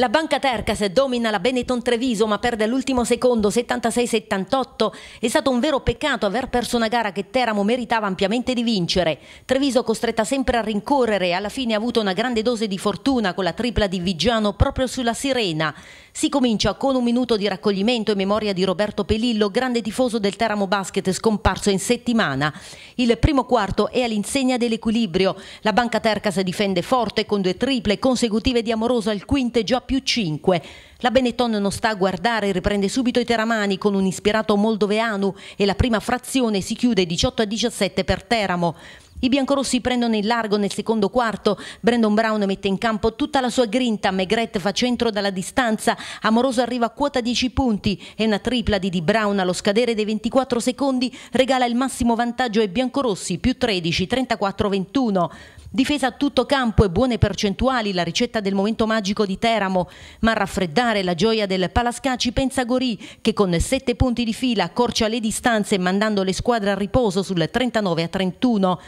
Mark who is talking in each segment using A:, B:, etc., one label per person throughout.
A: La Banca Tercas domina la Benetton Treviso ma perde all'ultimo secondo 76-78. È stato un vero peccato aver perso una gara che Teramo meritava ampiamente di vincere. Treviso costretta sempre a rincorrere e alla fine ha avuto una grande dose di fortuna con la tripla di Vigiano proprio sulla Sirena. Si comincia con un minuto di raccoglimento in memoria di Roberto Pelillo, grande tifoso del Teramo Basket scomparso in settimana. Il primo quarto è all'insegna dell'equilibrio. La Banca Tercas difende forte con due triple consecutive di Amoroso al quinto e già più 5. La Benetton non sta a guardare, riprende subito i teramani con un ispirato moldoveanu e la prima frazione si chiude 18 a 17 per Teramo. I biancorossi prendono il largo nel secondo quarto. Brandon Brown mette in campo tutta la sua grinta. Megret fa centro dalla distanza. Amoroso arriva a quota 10 punti e una tripla di Di Brown allo scadere dei 24 secondi regala il massimo vantaggio ai biancorossi più 13, 34, 21. Difesa a tutto campo e buone percentuali, la ricetta del momento magico di Teramo, ma a raffreddare la gioia del Palascaci pensa Gorì che con 7 punti di fila accorcia le distanze mandando le squadre a riposo sul 39 31.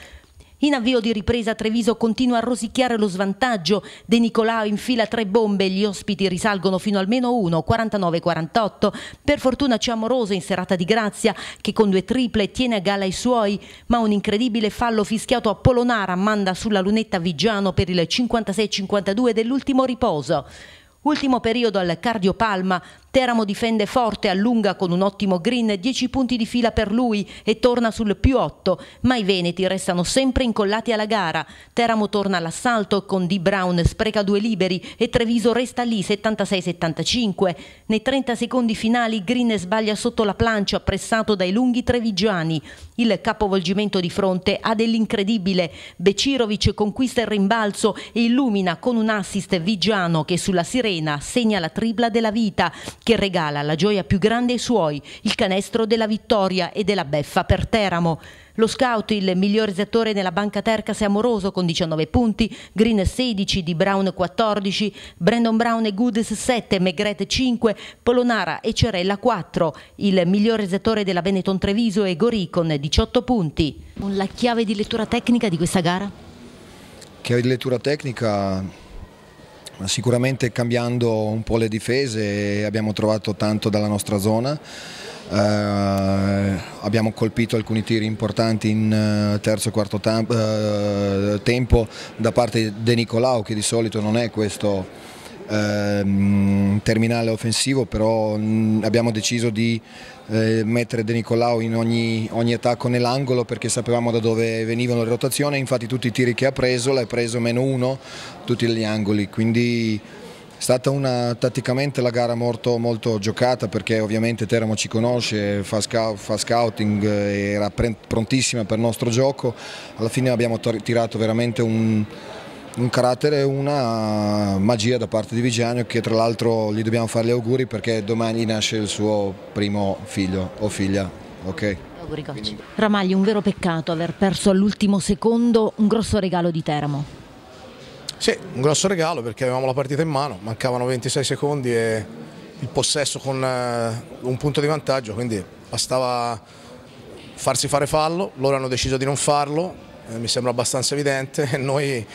A: In avvio di ripresa Treviso continua a rosicchiare lo svantaggio. De Nicolao infila tre bombe e gli ospiti risalgono fino almeno uno, 49-48. Per fortuna c'è Amoroso in serata di grazia che con due triple tiene a gala i suoi, ma un incredibile fallo fischiato a Polonara manda sulla lunetta Vigiano per il 56-52 dell'ultimo riposo. Ultimo periodo al cardiopalma, Teramo difende forte, allunga con un ottimo green, 10 punti di fila per lui e torna sul più 8, ma i Veneti restano sempre incollati alla gara. Teramo torna all'assalto con D. Brown spreca due liberi e Treviso resta lì 76-75. Nei 30 secondi finali Green sbaglia sotto la plancia pressato dai lunghi trevigiani. Il capovolgimento di fronte ha dell'incredibile. Becirovic conquista il rimbalzo e illumina con un assist Vigiano che sulla sirena segna la tripla della vita che regala la gioia più grande ai suoi, il canestro della vittoria e della beffa per Teramo. Lo scout, il miglior realizzatore nella banca Tercas è Amoroso con 19 punti, Green 16, Di Brown 14, Brandon Brown e Goodes 7, Megret 5, Polonara e Cerella 4. Il miglior realizzatore della Benetton Treviso è Gori con 18 punti. La chiave di lettura tecnica di questa gara?
B: Chiave di lettura tecnica Sicuramente cambiando un po' le difese abbiamo trovato tanto dalla nostra zona. Eh, abbiamo colpito alcuni tiri importanti in eh, terzo e quarto eh, tempo da parte di De Nicolau che di solito non è questo ehm, terminale offensivo, però mh, abbiamo deciso di eh, mettere De Nicolao in ogni, ogni attacco nell'angolo perché sapevamo da dove venivano le rotazioni, infatti tutti i tiri che ha preso l'ha preso meno uno, tutti gli angoli, quindi... È stata una, tatticamente la gara molto, molto, giocata perché ovviamente Teramo ci conosce, fa, scout, fa, scouting, eh, era prontissima per il nostro gioco. Alla fine abbiamo tirato veramente un, un carattere e una magia da parte di Vigiano che tra l'altro gli dobbiamo fare gli auguri perché domani nasce il suo primo figlio o figlia. Ok.
A: Auguri Gocci. Ramagli, un vero peccato aver perso all'ultimo secondo un grosso regalo di Teramo.
C: Sì, un grosso regalo perché avevamo la partita in mano, mancavano 26 secondi e il possesso con eh, un punto di vantaggio, quindi bastava farsi fare fallo, loro hanno deciso di non farlo, eh, mi sembra abbastanza evidente e noi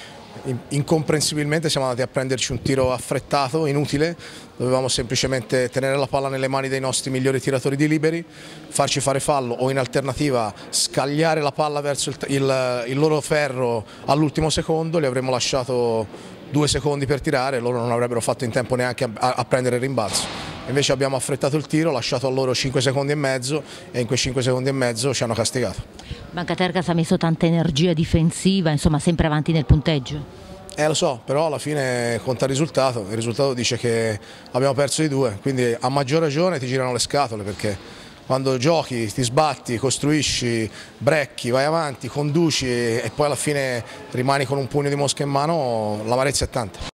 C: incomprensibilmente siamo andati a prenderci un tiro affrettato, inutile, dovevamo semplicemente tenere la palla nelle mani dei nostri migliori tiratori di liberi, farci fare fallo o in alternativa scagliare la palla verso il, il, il loro ferro all'ultimo secondo, li avremmo lasciato due secondi per tirare e loro non avrebbero fatto in tempo neanche a, a prendere il rimbalzo. Invece abbiamo affrettato il tiro, lasciato a loro 5 secondi e mezzo e in quei 5 secondi e mezzo ci hanno castigato.
A: Banca Tergas ha messo tanta energia difensiva, insomma sempre avanti nel punteggio.
C: Eh lo so, però alla fine conta il risultato, il risultato dice che abbiamo perso i due, quindi a maggior ragione ti girano le scatole perché quando giochi, ti sbatti, costruisci, brecchi, vai avanti, conduci e poi alla fine rimani con un pugno di mosca in mano, l'amarezza è tanta.